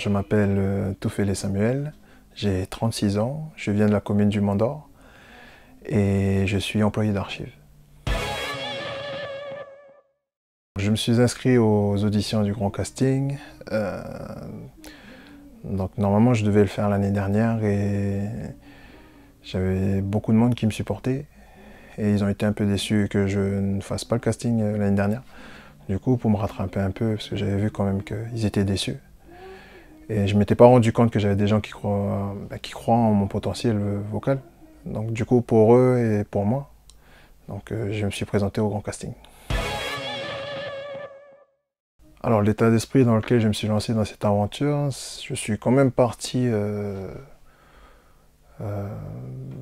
Je m'appelle euh, Toufélé Samuel, j'ai 36 ans, je viens de la commune du Mandor et je suis employé d'archives. Je me suis inscrit aux auditions du grand casting. Euh, donc normalement je devais le faire l'année dernière et j'avais beaucoup de monde qui me supportait et ils ont été un peu déçus que je ne fasse pas le casting euh, l'année dernière. Du coup pour me rattraper un peu parce que j'avais vu quand même qu'ils étaient déçus. Et je ne m'étais pas rendu compte que j'avais des gens qui croient, bah, qui croient en mon potentiel vocal. Donc du coup, pour eux et pour moi, donc, euh, je me suis présenté au grand casting. Alors l'état d'esprit dans lequel je me suis lancé dans cette aventure, je suis quand même parti euh, euh,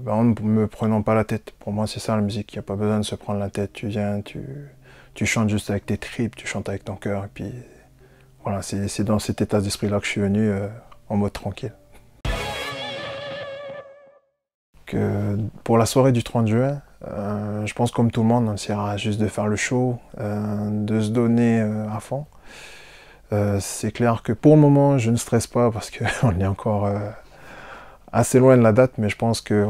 bah, en ne me prenant pas la tête. Pour moi c'est ça la musique, il n'y a pas besoin de se prendre la tête. Tu viens, tu, tu chantes juste avec tes tripes, tu chantes avec ton cœur et puis voilà, c'est dans cet état d'esprit-là que je suis venu euh, en mode tranquille. Que pour la soirée du 30 juin, euh, je pense comme tout le monde, on hein, essaiera juste de faire le show, euh, de se donner à fond. c'est clair que pour le moment, je ne stresse pas parce qu'on est encore assez loin de la date, mais je pense que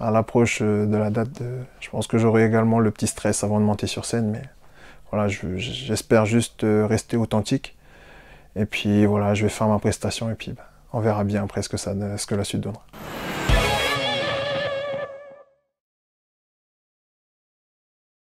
à l'approche de la date, je pense que j'aurai également le petit stress avant de monter sur scène, mais j'espère juste euh, rester authentique. Et puis voilà, je vais faire ma prestation et puis ben, on verra bien après ce que, ce que la suite donnera.